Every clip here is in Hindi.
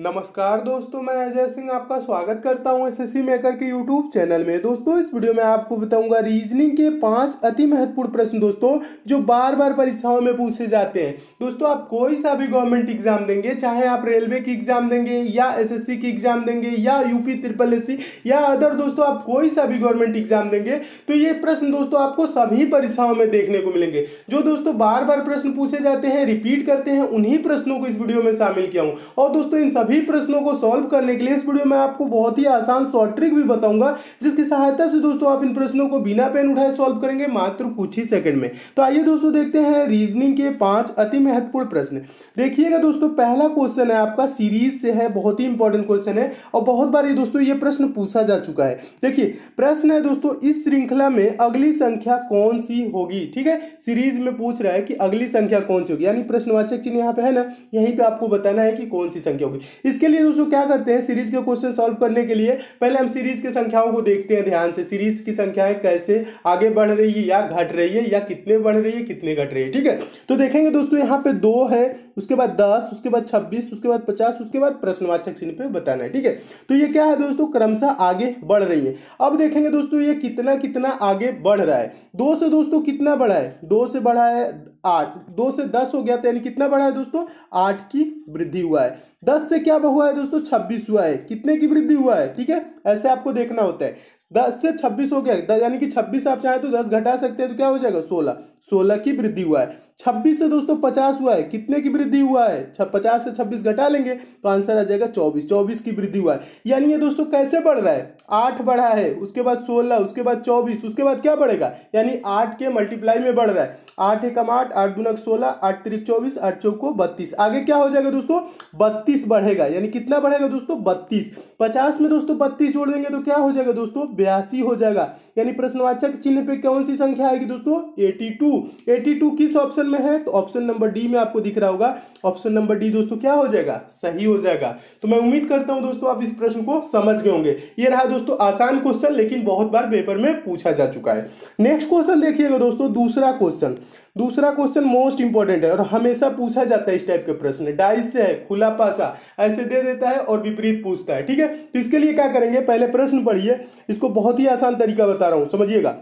नमस्कार दोस्तों मैं अजय सिंह आपका स्वागत करता हूं एस एस मेकर के यूट्यूब चैनल में दोस्तों इस वीडियो में आपको बताऊंगा रीजनिंग के पांच अति महत्वपूर्ण प्रश्न दोस्तों जो बार बार परीक्षाओं में पूछे जाते हैं दोस्तों आप कोई सा भी गवर्नमेंट एग्जाम देंगे चाहे आप रेलवे की एग्जाम देंगे या एस की एग्जाम देंगे या यूपी ट्रिपल एस या अदर दोस्तों आप कोई सा भी गवर्नमेंट एग्जाम देंगे तो ये प्रश्न दोस्तों आपको सभी परीक्षाओं में देखने को मिलेंगे जो दोस्तों बार बार प्रश्न पूछे जाते हैं रिपीट करते हैं उन्हीं प्रश्नों को इस वीडियो में शामिल किया हूँ और दोस्तों इन सभी प्रश्नों को सॉल्व करने के लिए इस वीडियो में आपको बहुत ही आसान शॉर्ट ट्रिक भी बताऊंगा जिसकी सहायता से दोस्तों आप इन प्रश्नों को बिना पेन उठाए सॉल्व करेंगे मात्र कुछ ही सेकंड में तो आइए दोस्तों देखते हैं रीजनिंग के पांच अति महत्वपूर्ण प्रश्न देखिएगा दोस्तों पहला क्वेश्चन है आपका सीरीज से है बहुत ही इंपॉर्टेंट क्वेश्चन है और बहुत बार ये दोस्तों ये प्रश्न पूछा जा चुका है देखिए प्रश्न है दोस्तों इस श्रृंखला में अगली संख्या कौन सी होगी ठीक है सीरीज में पूछ रहा है कि अगली संख्या कौन सी होगी यानी प्रश्नवाचक चिन्ह यहाँ पे है ना यहीं पर आपको बताना है कि कौन सी संख्या होगी इसके लिए दोस्तों क्या करते हैं सीरीज के क्वेश्चन सॉल्व करने के लिए पहले हम सीरीज के संख्याओं को देखते हैं ध्यान से सीरीज की संख्याएं कैसे आगे बढ़ रही है या घट रही है या कितने बढ़ रही है कितने घट रही है ठीक है तो देखेंगे दोस्तों यहाँ पे दो है उसके बाद दस उसके बाद छब्बीस उसके बाद पचास उसके बाद प्रश्नवाचक चिन्ह पे बताना है ठीक है तो ये क्या है दोस्तों क्रमशः आगे बढ़ रही है अब देखेंगे दोस्तों ये कितना कितना आगे बढ़ रहा है दो से दोस्तों कितना बढ़ा है दो से बढ़ा है आठ दो से दस हो गया था तो यानी कितना बढ़ा है दोस्तों आठ की वृद्धि हुआ है दस से क्या हुआ है दोस्तों छब्बीस हुआ है कितने की वृद्धि हुआ है ठीक है ऐसे आपको देखना होता है दस से छब्बीस हो गया यानी कि छब्बीस आप चाहें तो दस घटा सकते हैं तो क्या हो जाएगा सोलह सोलह की वृद्धि हुआ है छब्बीस से दोस्तों पचास हुआ है कितने की वृद्धि हुआ है पचास से 26 घटा लेंगे तो आंसर आ जाएगा चौबीस चौबीस की वृद्धि हुआ है यानी ये दोस्तों कैसे बढ़ रहा है आठ बढ़ा है उसके बाद सोलह उसके बाद चौबीस उसके बाद क्या बढ़ेगा यानी आठ के मल्टीप्लाई में बढ़ रहा है आठ कम आठ आठ दुनक सोलह आठ तिरिक चौबीस आठ चौको बत्तीस आगे क्या हो जाएगा दोस्तों बत्तीस बढ़ेगा यानी कितना बढ़ेगा दोस्तों बत्तीस पचास में दोस्तों बत्तीस जोड़ देंगे तो क्या हो जाएगा दोस्तों बयासी हो जाएगा यानी प्रश्नवाचक चिन्ह पे कौन सी संख्या आएगी दोस्तों एटी टू एटी टू किस ऑप्शन ऑप्शन में है तो ऑप्शन नंबर डी में आपको दिख रहा होगा ऑप्शन नंबर डी दोस्तों क्या हो जाएगा सही हो जाएगा तो मैं उम्मीद करता हूं दोस्तों आप इस प्रश्न को समझ गए होंगे ये रहा दोस्तों आसान क्वेश्चन लेकिन बहुत बार पेपर में पूछा जा चुका है नेक्स्ट क्वेश्चन देखिएगा दोस्तों दूसरा क्वेश्चन दूसरा क्वेश्चन मोस्ट इंपॉर्टेंट है और हमेशा पूछा जाता है इस टाइप के प्रश्न डाइस से है खुला पासा ऐसे दे देता है और विपरीत पूछता है ठीक है तो इसके लिए क्या करेंगे पहले प्रश्न पढ़िए इसको बहुत ही आसान तरीका बता रहा हूं समझिएगा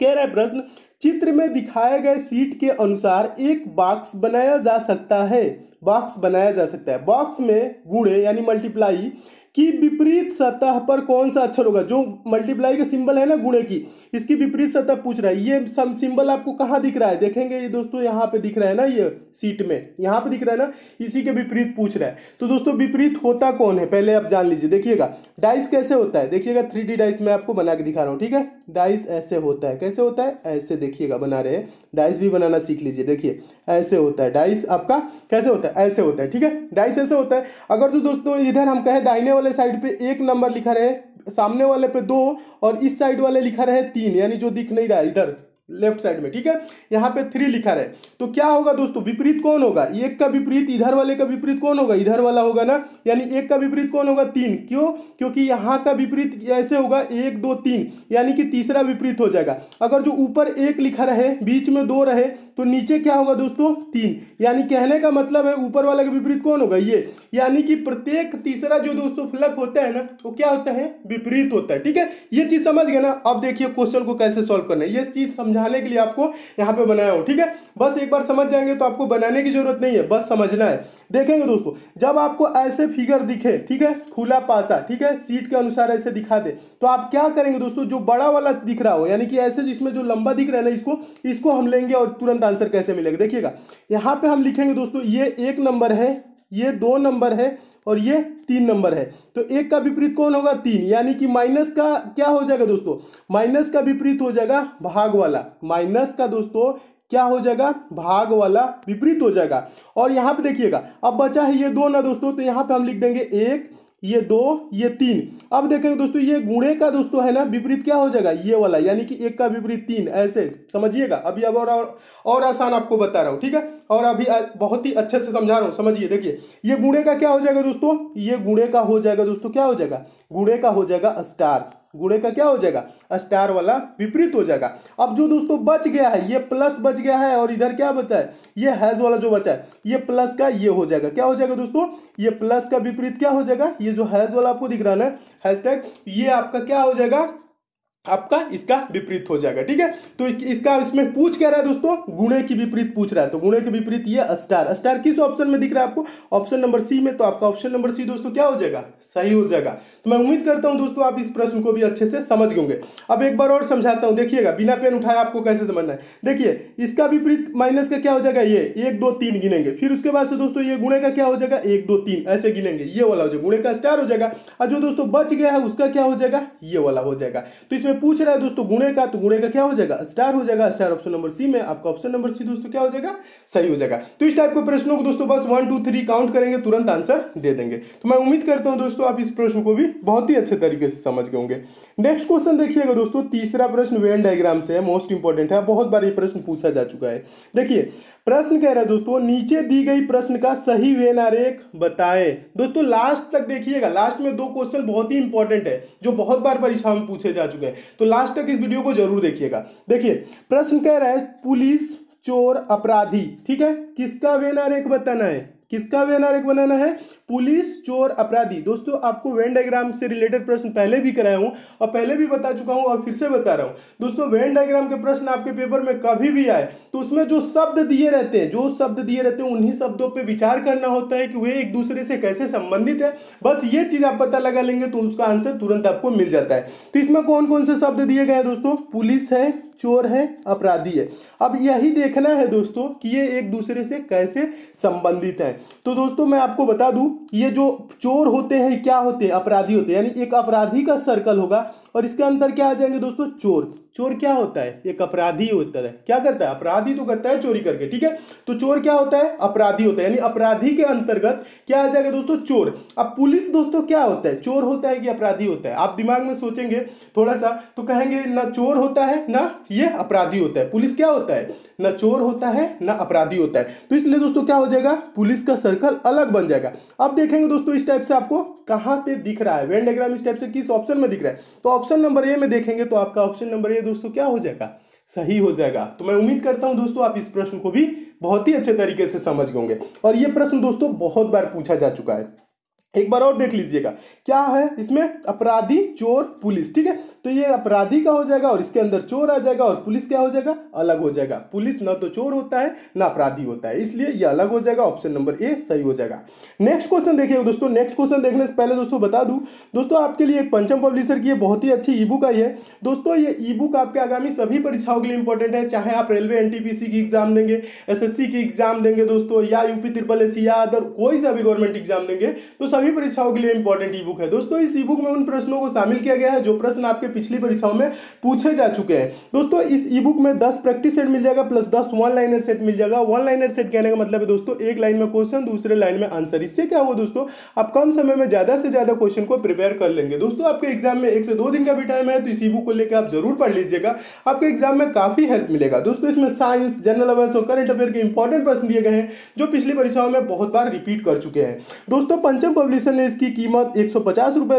कह रहा है प्रश्न चित्र में दिखाए गए सीट के अनुसार एक बॉक्स बनाया जा सकता है बॉक्स बनाया जा सकता है बॉक्स में गुड़े यानी मल्टीप्लाई कि विपरीत सतह पर कौन सा अक्षर होगा जो मल्टीप्लाई का सिंबल है ना गुणे की इसकी विपरीत सतह पूछ रहा है ये सम सिंबल आपको कहाँ दिख रहा है देखेंगे ये दोस्तों यहाँ पे दिख रहा है ना ये सीट में यहाँ पे दिख रहा है ना इसी के विपरीत पूछ रहा है तो दोस्तों विपरीत होता कौन है पहले आप जान लीजिए देखिएगा डाइस कैसे होता है देखिएगा थ्री डाइस मैं आपको बना के दिखा रहा हूँ ठीक है डाइस ऐसे होता है कैसे होता है ऐसे देखिएगा बना रहे हैं डाइस भी बनाना सीख लीजिए देखिए ऐसे होता है डाइस आपका कैसे होता है ऐसे होता है ठीक है डाइस ऐसे होता है अगर जो तो दोस्तों इधर हम कहें दाहिने वाले वाले साइड पे एक नंबर लिखा रहे सामने वाले पे दो और इस साइड वाले लिखा रहे तीन यानी जो दिख नहीं रहा है इधर लेफ्ट साइड में ठीक है यहाँ पे थ्री लिखा रहे तो क्या होगा दोस्तों विपरीत कौन होगा एक का विपरीत इधर वाले का विपरीत कौन होगा इधर वाला होगा ना यानी एक का विपरीत कौन होगा तीन क्यों क्योंकि यहाँ का विपरीत ऐसे होगा एक दो तीन यानी कि तीसरा विपरीत हो जाएगा अगर जो ऊपर एक लिखा रहे बीच में दो रहे तो नीचे क्या होगा दोस्तों तीन यानी कहने का मतलब है ऊपर वाला का विपरीत कौन होगा ये यानी कि प्रत्येक तीसरा जो दोस्तों फलक होता है ना वो क्या होता है विपरीत होता है ठीक है ये चीज समझ गए ना अब देखिए क्वेश्चन को कैसे सॉल्व करना है ये चीज समझाने के लिए आपको यहाँ पे बनाया हो ठीक है बस एक बार समझ जाएंगे तो आपको बनाने की जरूरत नहीं है बस समझना है देखेंगे दोस्तों जब आपको ऐसे फिगर दिखे ठीक है खुला पासा ठीक है सीट के अनुसार ऐसे दिखा दे तो आप क्या करेंगे दोस्तों जो बड़ा वाला दिख रहा हो यानी कि ऐसे जिसमें जो लंबा दिख रहा है ना इसको इसको हम लेंगे और तुरंत आंसर कैसे मिलेगा देखिएगा यहाँ पे हम लिखेंगे दोस्तों ये एक नंबर है ये दो नंबर है और ये तीन नंबर है तो एक का विपरीत कौन होगा तीन यानी कि माइनस का क्या हो जाएगा दोस्तों माइनस का विपरीत हो जाएगा भाग वाला माइनस का दोस्तों क्या हो जाएगा भाग वाला विपरीत हो जाएगा और यहाँ पे देखिएगा अब बचा है ये दो ना दोस्तों तो यहाँ पे हम लिख देंगे एक ये दो ये तीन अब देखेंगे दोस्तों ये गुणे का दोस्तों है ना विपरीत क्या हो जाएगा ये वाला यानी कि एक का विपरीत तीन ऐसे समझिएगा अभी अब और, और, आसान आपको बता रहा हूँ ठीक है और अभी बहुत ही अच्छे से समझा रहा हूँ समझिए देखिए ये गुणे का क्या हो जाएगा दोस्तों ये गुणे का हो जाएगा दोस्तों क्या हो जाएगा गुणे का हो जाएगा स्टार गुणे का क्या हो जाएगा स्टार वाला विपरीत हो जाएगा अब जो दोस्तों बच गया है ये प्लस बच गया है और इधर क्या बचा है ये हैज वाला जो बचा है ये प्लस का ये हो जाएगा क्या हो जाएगा दोस्तों ये प्लस का विपरीत क्या हो जाएगा ये जो हैज वाला आपको दिख रहा है ना हैशटैग ये आपका क्या हो जाएगा आपका इसका विपरीत हो जाएगा ठीक है तो इसका इसमें पूछ क्या रहा है दोस्तों गुणे की विपरीत पूछ रहा है तो गुणे के विपरीत ये स्टार स्टार किस ऑप्शन में दिख रहा है आपको ऑप्शन नंबर सी में तो आपका ऑप्शन नंबर सी दोस्तों क्या हो जाएगा सही हो जाएगा तो मैं उम्मीद करता हूं दोस्तों आप इस प्रश्न को भी अच्छे से समझ गएंगे अब एक बार और समझाता हूँ देखिएगा बिना पेन उठाए आपको कैसे समझना है देखिए इसका विपरीत माइनस का क्या हो जाएगा ये एक दो तीन गिनेंगे फिर उसके बाद से दोस्तों ये गुणे का क्या हो जाएगा एक दो तीन ऐसे गिनेंगे ये वाला हो जाएगा गुणे का स्टार हो जाएगा और जो दोस्तों बच गया है उसका क्या हो जाएगा ये वाला हो जाएगा तो इसमें में पूछ रहा है दोस्तों गुणे का तो गुणे का क्या हो जाएगा स्टार हो जाएगा स्टार ऑप्शन नंबर सी में आपका ऑप्शन नंबर सी दोस्तों क्या हो जाएगा सही हो जाएगा तो इस टाइप के प्रश्नों को दोस्तों बस वन टू थ्री काउंट करेंगे तुरंत आंसर दे देंगे तो मैं उम्मीद करता हूँ दोस्तों आप इस प्रश्न को भी बहुत ही अच्छे तरीके से समझ गए होंगे नेक्स्ट क्वेश्चन देखिएगा दोस्तों तीसरा प्रश्न वेन डायग्राम से है मोस्ट इंपॉर्टेंट है बहुत बार ये प्रश्न पूछा जा चुका है देखिए प्रश्न कह रहे दोस्तों नीचे दी गई प्रश्न का सही वेनारेख बताएं दोस्तों लास्ट तक देखिएगा लास्ट में दो क्वेश्चन बहुत ही इंपॉर्टेंट है जो बहुत बार परीक्षा में पूछे जा चुके हैं तो लास्ट तक इस वीडियो को जरूर देखिएगा देखिए प्रश्न कह रहा है पुलिस चोर अपराधी ठीक है किसका वेनारेख बताना है किसका वेनार एक बनाना है पुलिस चोर अपराधी दोस्तों आपको वेन डायग्राम से रिलेटेड प्रश्न पहले भी कराया हूँ और पहले भी बता चुका हूँ और फिर से बता रहा हूँ दोस्तों वेन डायग्राम के प्रश्न आपके पेपर में कभी भी आए तो उसमें जो शब्द दिए रहते हैं जो शब्द दिए रहते हैं उन्हीं शब्दों पर विचार करना होता है कि वे एक दूसरे से कैसे संबंधित है बस ये चीज़ आप पता लगा लेंगे तो उसका आंसर तुरंत आपको मिल जाता है तो इसमें कौन कौन से शब्द दिए गए हैं दोस्तों पुलिस है चोर है अपराधी है अब यही देखना है दोस्तों कि ये एक दूसरे से कैसे संबंधित है तो दोस्तों मैं आपको बता दूं ये जो चोर होते हैं क्या होते हैं अपराधी होते हैं यानी एक अपराधी का सर्कल होगा और इसके अंदर क्या आ जाएंगे दोस्तों चोर चोर क्या होता है एक अपराधी होता है क्या करता है अपराधी तो करता है चोरी करके ठीक है तो चोर क्या होता है अपराधी होता है यानी अपराधी के अंतर्गत क्या आ जाएगा दोस्तों चोर अब पुलिस दोस्तों क्या होता है चोर होता है कि अपराधी होता है आप दिमाग में सोचेंगे थोड़ा सा तो कहेंगे ना चोर होता है ना ये अपराधी होता है पुलिस क्या होता है ना चोर होता है ना अपराधी होता है तो इसलिए दोस्तों क्या हो जाएगा पुलिस का सर्कल अलग बन जाएगा अब देखेंगे दोस्तों इस टाइप से आपको कहाँ पे दिख रहा है वेन डायग्राम इस टाइप से किस ऑप्शन में दिख रहा है तो ऑप्शन नंबर ए में देखेंगे तो आपका ऑप्शन नंबर ए दोस्तों क्या हो जाएगा सही हो जाएगा तो मैं उम्मीद करता हूं दोस्तों आप इस प्रश्न को भी बहुत ही अच्छे तरीके से समझ गएंगे और ये प्रश्न दोस्तों बहुत बार पूछा जा चुका है एक बार और देख लीजिएगा क्या है इसमें अपराधी चोर पुलिस ठीक है तो ये अपराधी का हो जाएगा और इसके अंदर चोर आ जाएगा और पुलिस क्या हो जाएगा अलग हो जाएगा पुलिस ना तो चोर होता है ना अपराधी होता है इसलिए ये अलग हो जाएगा ऑप्शन नंबर ए सही हो जाएगा नेक्स्ट क्वेश्चन देखिएगा दोस्तों नेक्स्ट क्वेश्चन देखने से पहले दोस्तों बता दूँ दोस्तों आपके लिए एक पंचम पब्लिशर की बहुत ही अच्छी ई बुक आई है दोस्तों ये ई बुक आपके आगामी सभी परीक्षाओं के लिए इंपॉर्टेंट है चाहे आप रेलवे एन की एग्जाम देंगे एस की एग्जाम देंगे दोस्तों या यूपी त्रिपल एस या अदर कोई सा भी गवर्नमेंट एग्जाम देंगे तो सभी परीक्षाओं के लिए इंपॉर्टेंट ई बुक है दोस्तों इस ई बुक में उन प्रश्नों को शामिल किया गया है जो प्रश्न आपके पिछली परीक्षाओं में पूछे जा चुके हैं दोस्तों इस ई बुक में दस प्रैक्टिस सेट मिल जाएगा प्लस दस वन लाइनर सेट मिल जाएगा वन लाइनर सेट कहने का मतलब है दोस्तों एक लाइन में क्वेश्चन दूसरे लाइन में आंसर इससे क्या हुआ दोस्तों आप कम समय में ज़्यादा से ज़्यादा क्वेश्चन को प्रिपेयर कर लेंगे दोस्तों आपके एग्जाम में एक से दो दिन का भी टाइम है तो इस ई बुक को लेकर आप जरूर पढ़ लीजिएगा आपके एग्जाम में काफ़ी हेल्प मिलेगा दोस्तों इसमें साइंस जनरल अवेयर्स और करंट अफेयर के इंपॉर्टेंट प्रश्न दिए गए हैं जो पिछली परीक्षाओं में बहुत बार रिपीट कर चुके हैं दोस्तों पंचम पब्लिशर ने इसकी कीमत एक सौ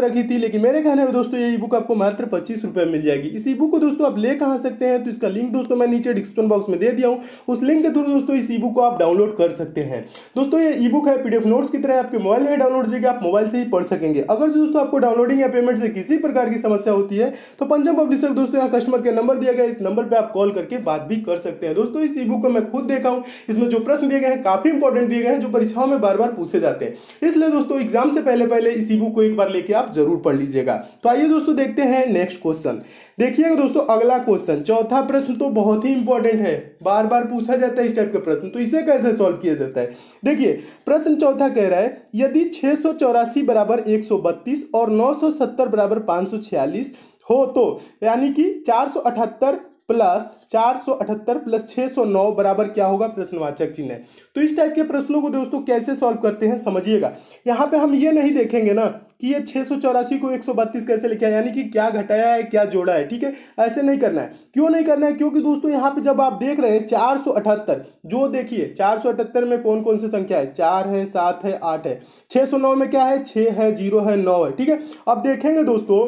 रखी थी लेकिन मेरे कहने में दोस्तों ये ई बुक आपको मात्र पच्चीस रुपये मिल जाएगी इस ई बुक को दोस्तों आप ले कहाँ सकते हैं तो इसका लिंक दोस्तों मैं नीचे डिस्क्रिप्शन बॉक्स में दे दिया हूँ उस लिंक के थ्रू दोस्तों इस ई बुक को आप डाउनलोड कर सकते हैं दोस्तों ये ई बुक है पीडीएफ नोट्स की तरह आपके मोबाइल में डाउनलोड जाएगी आप मोबाइल से ही पढ़ सकेंगे अगर दोस्तों आपको डाउनलोडिंग या पेमेंट से किसी प्रकार की समस्या होती है तो पंचम पब्लिशर दोस्तों यहाँ कस्टमर के नंबर दिया गया इस नंबर पर आप कॉल करके बात भी कर सकते हैं दोस्तों इस ई बुक को मैं खुद देखा हूँ इसमें जो प्रश्न दिए गए हैं काफी इंपॉर्टेंट दिए गए हैं जो परीक्षाओं में बार बार पूछे जाते हैं इसलिए दोस्तों एग्जाम एग्जाम से पहले पहले इसी बुक को एक बार लेके आप जरूर पढ़ लीजिएगा तो आइए दोस्तों देखते हैं नेक्स्ट क्वेश्चन देखिएगा दोस्तों अगला क्वेश्चन चौथा प्रश्न तो बहुत ही इंपॉर्टेंट है बार बार पूछा जाता है इस टाइप का प्रश्न तो इसे कैसे सॉल्व किया जाता है देखिए प्रश्न चौथा कह रहा है यदि छः बराबर एक और नौ बराबर पाँच हो तो यानी कि चार प्लस चार सौ अठहत्तर प्लस छः सौ नौ बराबर क्या होगा प्रश्नवाचक चिन्ह है तो इस टाइप के प्रश्नों को दोस्तों कैसे सॉल्व करते हैं समझिएगा यहाँ पे हम ये नहीं देखेंगे ना कि ये छः सौ चौरासी को एक सौ बत्तीस कैसे लिखा है यानी कि क्या घटाया है क्या जोड़ा है ठीक है ऐसे नहीं करना है क्यों नहीं करना है क्योंकि दोस्तों यहाँ पे जब आप देख रहे हैं चार सौ अठहत्तर जो देखिए चार सौ अठहत्तर में कौन कौन सी संख्या है चार है सात है आठ है छः सौ नौ में क्या है छः है जीरो है नौ है ठीक है अब देखेंगे दोस्तों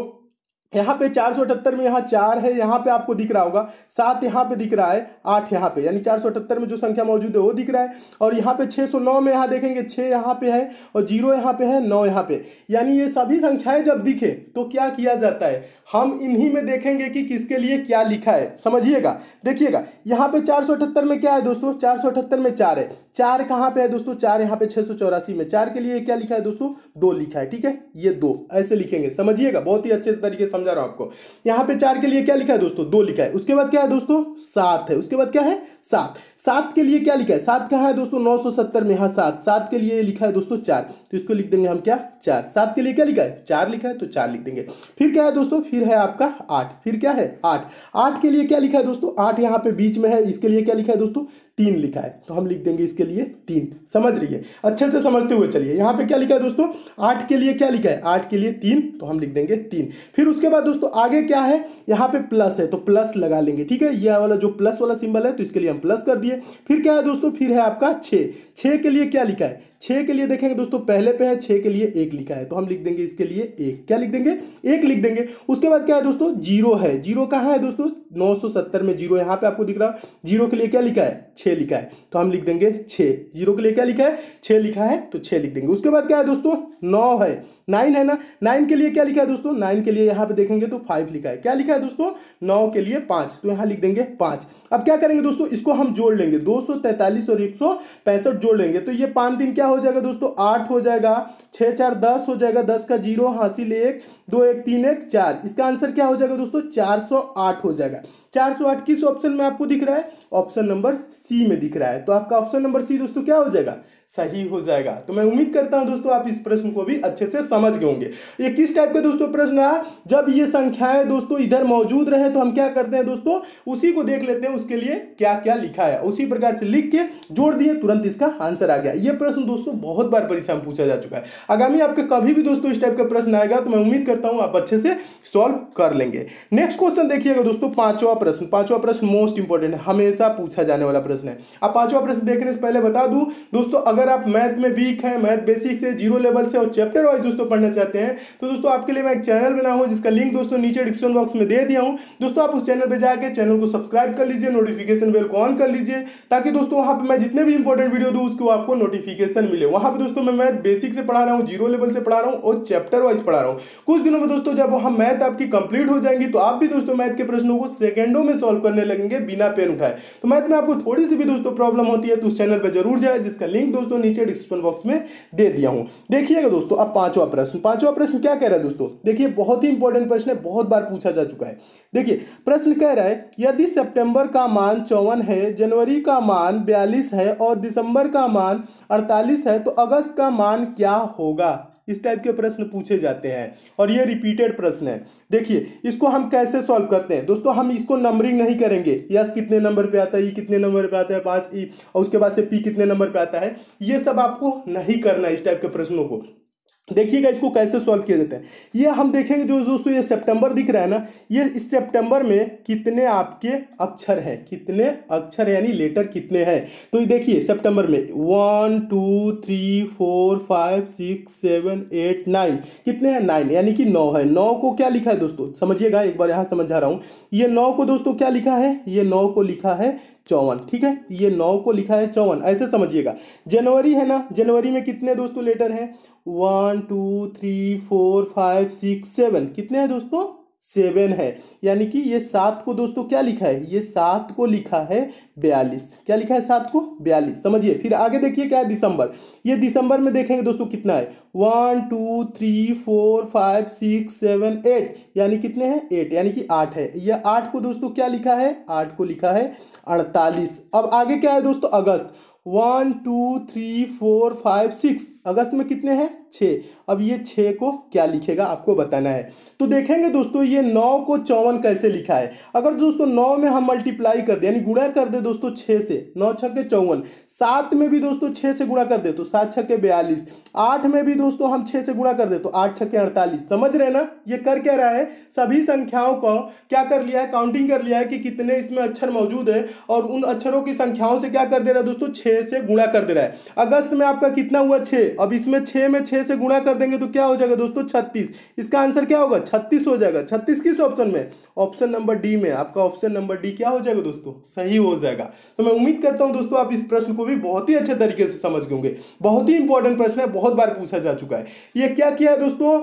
यहाँ पे चार सौ अठहत्तर में यहाँ चार है यहाँ पे आपको दिख रहा होगा सात यहाँ पे दिख रहा है आठ यहाँ पे यानी चार सौ अठहत्तर में जो संख्या मौजूद है वो दिख रहा है और यहाँ पे छः सौ नौ में यहाँ देखेंगे छः यहाँ पे है और जीरो यहाँ पे है नौ यहाँ पे यानी ये सभी संख्याएं जब दिखे तो क्या किया जाता है हम इन्हीं में देखेंगे कि किसके लिए क्या लिखा है समझिएगा देखिएगा यहाँ पे चार में क्या है दोस्तों चार में चार है चार कहाँ पे है दोस्तों चार यहाँ पे छह सौ चौरासी में चार के लिए क्या लिखा है दोस्तों दो लिखा है ठीक है ये दो ऐसे लिखेंगे समझिएगा बहुत ही अच्छे तरीके से समझा रहा हूं आपको यहाँ पे चार के लिए क्या लिखा है दोस्तों दो लिखा है उसके बाद क्या है दोस्तों सात है उसके बाद क्या है सात सात के लिए क्या लिखा है सात कहाँ है दोस्तों नौ सौ सत्तर में यहाँ सात सात के लिए लिखा है दोस्तों चार तो इसको लिख देंगे हम क्या चार सात के लिए क्या लिखा है चार लिखा है तो चार लिख देंगे फिर क्या है दोस्तों फिर है आपका आठ फिर क्या है आठ आठ के लिए क्या लिखा है दोस्तों आठ यहाँ पे बीच में है इसके लिए क्या लिखा है दोस्तों तीन लिखा है तो हम लिख देंगे इसके लिए तीन समझ रही है अच्छे से समझते हुए चलिए यहाँ पे क्या लिखा है दोस्तों आठ के लिए क्या लिखा है आठ के लिए तीन तो हम लिख देंगे तीन फिर उसके बाद दोस्तों आगे क्या है यहाँ पे प्लस है तो प्लस लगा लेंगे ठीक है यह वाला जो प्लस वाला सिंबल है तो इसके लिए हम प्लस कर दिए फिर क्या है दोस्तों फिर है आपका छः छः के लिए क्या लिखा है छः के लिए देखेंगे दोस्तों पहले पे है छः के लिए एक लिखा है तो हम लिख देंगे इसके लिए एक क्या लिख देंगे एक लिख देंगे उसके बाद क्या है दोस्तों जीरो है जीरो कहाँ है दोस्तों सत्तर में जीरो यहाँ पे आपको दिख रहा जीरो के लिए क्या लिखा है छः लिखा है तो हम लिख देंगे छः जीरो के लिए क्या लिखा है छः लिखा है तो छः लिख देंगे उसके बाद क्या है दोस्तों नौ है नाइन है ना नाइन के लिए क्या लिखा है दोस्तों नाइन के लिए यहाँ पे देखेंगे तो फाइव लिखा है क्या लिखा है दोस्तों नौ के लिए पाँच तो यहाँ लिख देंगे पाँच अब क्या करेंगे दोस्तों इसको हम जोड़ लेंगे दो और एक जोड़ लेंगे तो ये पाँच दिन क्या हो जाएगा दोस्तों आठ हो जाएगा छः चार दस हो जाएगा दस का जीरो हासिल एक दो एक तीन एक चार इसका आंसर क्या हो जाएगा दोस्तों चार हो जाएगा चार सौ आठ किस ऑप्शन में आपको दिख रहा है ऑप्शन नंबर सी में दिख रहा है तो आपका ऑप्शन नंबर सी दोस्तों क्या हो जाएगा सही हो जाएगा तो मैं उम्मीद करता हूं दोस्तों आप इस प्रश्न को भी अच्छे से समझ गए होंगे ये किस टाइप का दोस्तों प्रश्न है जब ये संख्याएं दोस्तों इधर मौजूद रहे तो हम क्या करते हैं दोस्तों उसी को देख लेते हैं उसके लिए क्या क्या लिखा है उसी प्रकार से लिख के जोड़ दिए तुरंत इसका आंसर आ गया ये प्रश्न दोस्तों बहुत बार परीक्षा में पूछा जा चुका है आगामी आपके कभी भी दोस्तों इस टाइप का प्रश्न आएगा तो मैं उम्मीद करता हूँ आप अच्छे से सॉल्व कर लेंगे नेक्स्ट क्वेश्चन देखिएगा दोस्तों पांचवा प्रश्न पांचवा प्रश्न मोस्ट इंपॉर्टेंट है हमेशा पूछा जाने वाला प्रश्न है अब पांचवा प्रश्न देखने से पहले बता दू दोस्तों अगर अगर आप मैथ में वीक हैं मैथ बेसिक से जीरो लेवल से और चैप्टर वाइज दोस्तों पढ़ना चाहते हैं तो दोस्तों आपके लिए मैं एक चैनल बना हूँ जिसका लिंक दोस्तों नीचे डिस्क्रिप्शन बॉक्स में दे दिया हूँ दोस्तों आप उस चैनल पर जाकर चैनल को सब्सक्राइब कर लीजिए नोटिफिकेशन बेल को ऑन कर लीजिए ताकि दोस्तों वहाँ पर मैं जितने भी इंपॉर्टेंट वीडियो दूँ उसको आपको नोटिफिकेशन मिले वहाँ पर दोस्तों मैं मैथ बेसिक से पढ़ा रहा हूँ जीरो लेवल से पढ़ा रहा हूँ और चैप्टर वाइज पढ़ा रहा हूँ कुछ दिनों में दोस्तों जब वहाँ मैथ आपकी कंप्लीट हो जाएंगी तो आप भी दोस्तों मैथ के प्रश्नों को सेकेंडों में सॉल्व करने लगेंगे बिना पेन उठाए तो मैथ में आपको थोड़ी सी भी दोस्तों प्रॉब्लम होती है तो उस चैनल पर जरूर जाए जिसका लिंक दोस्तों दोस्तों नीचे डिस्क्रिप्शन बॉक्स में दे दिया हूं देखिएगा दोस्तों अब पांचवा प्रश्न पांचवा प्रश्न क्या कह रहा है दोस्तों देखिए बहुत ही इंपॉर्टेंट प्रश्न है बहुत बार पूछा जा चुका है देखिए प्रश्न कह रहा है यदि सेप्टेंबर का मान चौवन है जनवरी का मान बयालीस है और दिसंबर का मान अड़तालीस है तो अगस्त का मान क्या होगा इस टाइप के प्रश्न पूछे जाते हैं और ये रिपीटेड प्रश्न है देखिए इसको हम कैसे सॉल्व करते हैं दोस्तों हम इसको नंबरिंग नहीं करेंगे यस कितने नंबर पे आता है ई कितने नंबर पे आता है पाँच ई और उसके बाद से पी कितने नंबर पे आता है ये सब आपको नहीं करना इस टाइप के प्रश्नों को देखिएगा इसको कैसे सॉल्व किया जाता है ये हम देखेंगे जो दोस्तों ये सितंबर दिख रहा है ना ये इस सितंबर में कितने आपके अक्षर हैं कितने अक्षर यानी लेटर कितने हैं तो ये देखिए सितंबर में one two three four five six seven eight nine कितने हैं नाइन यानी कि नौ है नौ को क्या लिखा है दोस्तों समझिएगा एक बार यहाँ समझा रहा हूँ ये नौ को दोस्तों क्या लिखा है ये नौ को लिखा है चौवन ठीक है ये नौ को लिखा है चौवन ऐसे समझिएगा जनवरी है ना जनवरी में कितने दोस्तों लेटर हैं one two three four five six seven कितने हैं दोस्तों सेवन है यानी कि ये सात को दोस्तों क्या लिखा है ये सात को लिखा है बयालीस क्या लिखा है सात को बयालीस समझिए फिर आगे देखिए क्या है दिसंबर ये दिसंबर में देखेंगे दोस्तों कितना है one two three four five six seven eight यानी कितने हैं एट यानी कि आठ है यह आठ को दोस्तों क्या लिखा है आठ को लिखा है अड़तालीस अब आगे क्या है दोस्तों अगस्त one two three four five six अगस्त में कितने हैं छः अब ये छः को क्या लिखेगा आपको बताना है तो देखेंगे दोस्तों ये नौ को चौवन कैसे लिखा है अगर दोस्तों नौ में हम मल्टीप्लाई कर दे यानी गुणा कर दे दोस्तों छः से नौ छक्के चौवन सात में भी दोस्तों छः से गुणा कर दे तो सात छक्के बयालीस आठ में भी दोस्तों हम छः से गुणा कर दे तो आठ छक्के अड़तालीस समझ रहे ना ये कर क्या रहा है सभी संख्याओं को क्या कर लिया है काउंटिंग कर लिया है कि कितने इसमें अक्षर मौजूद है और उन अक्षरों की संख्याओं से क्या कर दे रहा है दोस्तों छः से गुणा कर दे रहा है अगस्त में आपका कितना हुआ छः अब इसमें छः में छः छह से गुणा कर देंगे तो क्या हो जाएगा दोस्तों छत्तीस इसका आंसर क्या होगा छत्तीस हो जाएगा छत्तीस किस ऑप्शन में ऑप्शन नंबर डी में आपका ऑप्शन नंबर डी क्या हो जाएगा दोस्तों सही हो जाएगा तो मैं उम्मीद करता हूं दोस्तों आप इस प्रश्न को भी बहुत ही अच्छे तरीके से समझ गए बहुत ही इंपॉर्टेंट प्रश्न है बहुत बार पूछा जा चुका है ये क्या किया है दोस्तों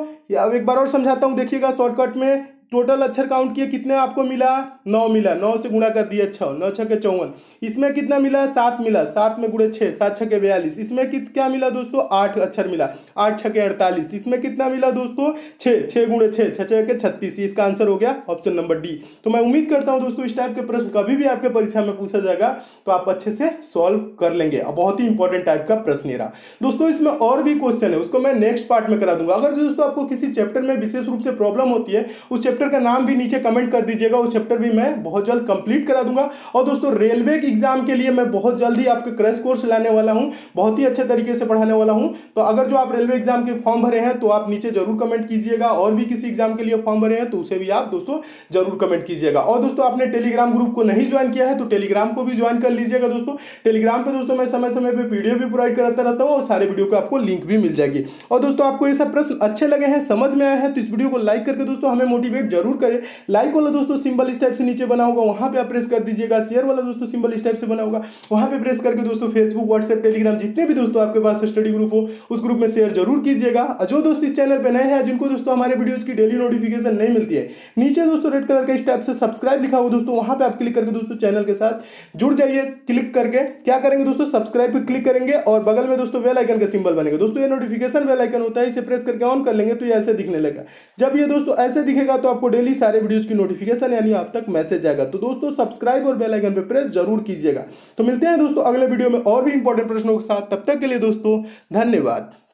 अब एक बार और समझाता हूँ देखिएगा शॉर्टकट में टोटल अक्षर काउंट किए कितने आपको मिला नौ मिला नौ से गुणा कर दिए छः नौ छः के चौवन इसमें कितना मिला सात मिला सात में गुड़े छः सात छः के बयालीस इसमें कित क्या मिला दोस्तों आठ अक्षर मिला आठ छः के अड़तालीस इसमें कितना मिला दोस्तों छः छः गुड़े छः छः छः के छत्तीस इसका आंसर हो गया ऑप्शन नंबर डी तो मैं उम्मीद करता हूँ दोस्तों इस टाइप के प्रश्न कभी भी आपके परीक्षा में पूछा जाएगा तो आप अच्छे से सॉल्व कर लेंगे और बहुत ही इंपॉर्टेंट टाइप का प्रश्न रहा दोस्तों इसमें और भी क्वेश्चन है उसको मैं नेक्स्ट पार्ट में करा दूंगा अगर दोस्तों आपको किसी चैप्टर में विशेष रूप से प्रॉब्लम होती है उस चैप्टर का नाम भी नीचे कमेंट कर दीजिएगा उस चैप्टर भी मैं बहुत जल्द कंप्लीट करा दूंगा और दोस्तों रेलवे के एग्जाम के लिए मैं बहुत जल्द ही आपके क्रैश कोर्स लाने वाला हूँ बहुत ही अच्छे तरीके से पढ़ाने वाला हूँ तो अगर जो आप रेलवे एग्जाम के फॉर्म भरे हैं तो आप नीचे जरूर कमेंट कीजिएगा और भी किसी एग्जाम के लिए फॉर्म भरे हैं तो उसे भी आप दोस्तों जरूर कमेंट कीजिएगा और दोस्तों आपने टेलीग्राम ग्रुप को नहीं ज्वाइन किया है तो टेलीग्राम को भी ज्वाइन कर लीजिएगा दोस्तों टेलीग्राम पर दोस्तों मैं समय समय पर वीडियो भी प्रोवाइड कराता रहता हूँ और सारे वीडियो को आपको लिंक भी मिल जाएगी और दोस्तों आपको ये सब प्रश्न अच्छे लगे हैं समझ में आए हैं तो इस वीडियो को लाइक करके दोस्तों हमें मोटिवेट कमेंट जरूर करें लाइक वाला दोस्तों सिंबल स्टेप से नीचे बना होगा वहां पे आप प्रेस कर दीजिएगा शेयर वाला दोस्तों सिंबल स्टेप से बना होगा वहां पे प्रेस करके दोस्तों फेसबुक व्हाट्सएप टेलीग्राम जितने भी दोस्तों आपके पास स्टडी ग्रुप हो उस ग्रुप में शेयर जरूर कीजिएगा जो दोस्त इस चैनल पर नए हैं जिनको दोस्तों हमारे वीडियोज की डेली नोटिफिकेशन नहीं मिलती है नीचे दोस्तों रेड कलर का स्टेप से सब्सक्राइब लिखा हुआ दोस्तों वहां पर आप क्लिक करके दोस्तों चैनल के साथ जुड़ जाइए क्लिक करके क्या करेंगे दोस्तों सब्सक्राइब पर क्लिक करेंगे और बगल में दोस्तों वेल आइकन का सिंबल बनेगा दोस्तों ये नोटिफिकेशन वेल आइकन होता है इसे प्रेस करके ऑन कर लेंगे तो ये ऐसे दिखने लगेगा जब ये दोस्तों ऐसे दिखेगा तो आप आपको डेली सारे वीडियोज की नोटिफिकेशन यानी आप तक मैसेज आएगा तो दोस्तों सब्सक्राइब और बेलाइकन पर प्रेस जरूर कीजिएगा तो मिलते हैं दोस्तों अगले वीडियो में और भी इंपॉर्टेंट प्रश्नों के साथ तब तक के लिए दोस्तों धन्यवाद